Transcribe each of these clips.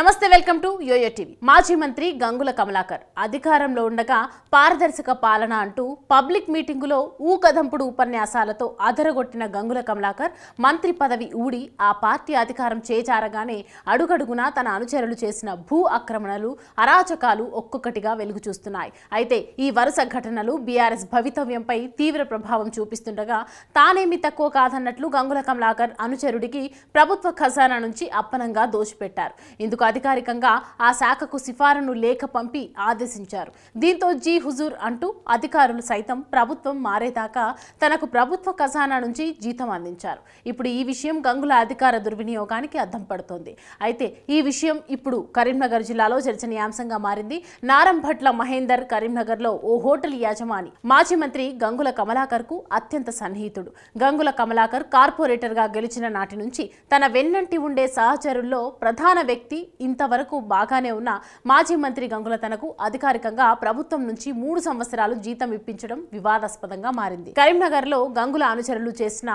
నమస్తే welcome to yo-yo TV మాజీ మంత్రి గంగుల కమలాకర్ అధికారంలో ఉండగా పారదర్శక పాలన అంటూ పబ్లిక్ మీటింగులో ఊకదంపుడు ఉపన్యాసాలతో అదరగొట్టిన గంగుల కమలాకర్ మంత్రి పదవి ఊడి ఆ పార్టీ అధికారం చేజారగానే అడుగడుగునా తన అనుచరులు చేసిన భూ ఆక్రమణలు అరాచకాలు ఒక్కొక్కటిగా వెలుగు చూస్తున్నాయి అయితే ఈ వరుస ఘటనలు బీఆర్ఎస్ భవితవ్యంపై తీవ్ర ప్రభావం చూపిస్తుండగా తానేమి తక్కువ కాదన్నట్లు గంగుల కమలాకర్ అనుచరుడికి ప్రభుత్వ ఖజానా నుంచి అప్పనంగా దోచిపెట్టారు ఇందుకు అధికారికంగా ఆ శాఖకు సిఫారను లేఖ పంపి ఆదేశించారు దీంతో జీ హుజూర్ అంటూ అధికారులు సైతం ప్రభుత్వం మారేదాకా తనకు ప్రభుత్వ ఖజానా నుంచి జీతం అందించారు ఇప్పుడు ఈ విషయం గంగుల అధికార దుర్వినియోగానికి అద్దం పడుతోంది అయితే ఈ విషయం ఇప్పుడు కరీంనగర్ జిల్లాలో చర్చనీయాంశంగా మారింది నారంభట్ల మహేందర్ కరీంనగర్లో ఓ హోటల్ యాజమాని మాజీ మంత్రి గంగుల కమలాకర్ కు అత్యంత సన్నిహితుడు గంగుల కమలాకర్ కార్పొరేటర్ గా గెలిచిన నాటి నుంచి తన వెన్నంటి ఉండే సహచరుల్లో ప్రధాన వ్యక్తి ఇంతవరకు బాగానే ఉన్న మాజీ మంత్రి గంగుల తనకు అధికారికంగా ప్రభుత్వం నుంచి మూడు సంవత్సరాలు జీతం ఇప్పించడం వివాదాస్పదంగా మారింది కరీంనగర్లో గంగుల అనుచరులు చేసిన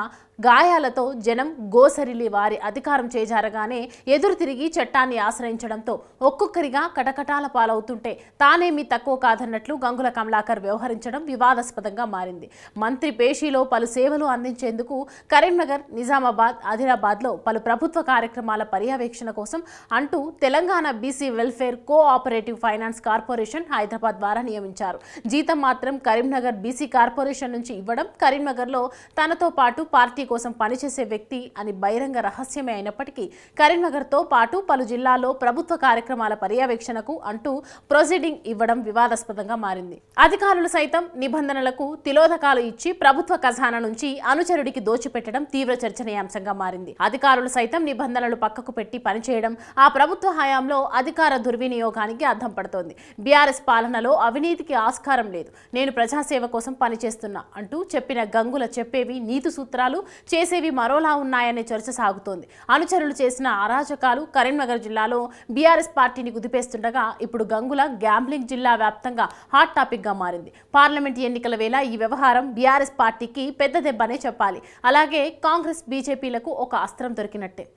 గాయాలతో జనం గోసరిలి వారి అధికారం చేజారగానే ఎదురు తిరిగి చట్టాన్ని ఆశ్రయించడంతో ఒక్కొక్కరిగా కటకటాల పాలవుతుంటే తానేమీ తక్కువ కాదన్నట్లు గంగుల కమలాకర్ వ్యవహరించడం వివాదాస్పదంగా మారింది మంత్రి పేషీలో పలు సేవలు అందించేందుకు కరీంనగర్ నిజామాబాద్ ఆదిలాబాద్లో పలు ప్రభుత్వ కార్యక్రమాల పర్యవేక్షణ కోసం అంటూ Telangana BC welfare cooperative finance corporation Hyderabad ద్వారా నియమించారు జీతం మాత్రం కరీంనగర్ బీసీ కార్పొరేషన్ నుంచి ఇవ్వడం కరీంనగర్లో తనతో పాటు పార్టీ కోసం పనిచేసే వ్యక్తి అని బహిరంగ రహస్యమే అయినప్పటికీ కరీంనగర్తో పాటు పలు జిల్లాల్లో ప్రభుత్వ కార్యక్రమాల పర్యవేక్షణకు అంటూ ప్రొసీడింగ్ ఇవ్వడం వివాదాస్పదంగా మారింది అధికారులు సైతం నిబంధనలకు తిలోదకాలు ఇచ్చి ప్రభుత్వ ఖజానా నుంచి అనుచరుడికి దోచిపెట్టడం తీవ్ర చర్చనీయాంశంగా మారింది అధికారులు సైతం నిబంధనలు పక్కకు పెట్టి పనిచేయడం ఆ ప్రభుత్వ ప్రభుత్వ హయాంలో అధికార దుర్వినియోగానికి అర్థం పడుతోంది బీఆర్ఎస్ పాలనలో అవినీతికి ఆస్కారం లేదు నేను ప్రజాసేవ కోసం పనిచేస్తున్నా అంటూ చెప్పిన గంగుల చెప్పేవి నీతి సూత్రాలు చేసేవి మరోలా ఉన్నాయనే చర్చ సాగుతోంది అనుచరులు చేసిన అరాచకాలు కరీంనగర్ జిల్లాలో బీఆర్ఎస్ పార్టీని గుదిపేస్తుండగా ఇప్పుడు గంగుల గ్యాంబ్లింగ్ జిల్లా వ్యాప్తంగా హాట్ టాపిక్గా మారింది పార్లమెంట్ ఎన్నికల వేళ ఈ వ్యవహారం బీఆర్ఎస్ పార్టీకి పెద్ద దెబ్బనే చెప్పాలి అలాగే కాంగ్రెస్ బీజేపీలకు ఒక అస్త్రం దొరికినట్టే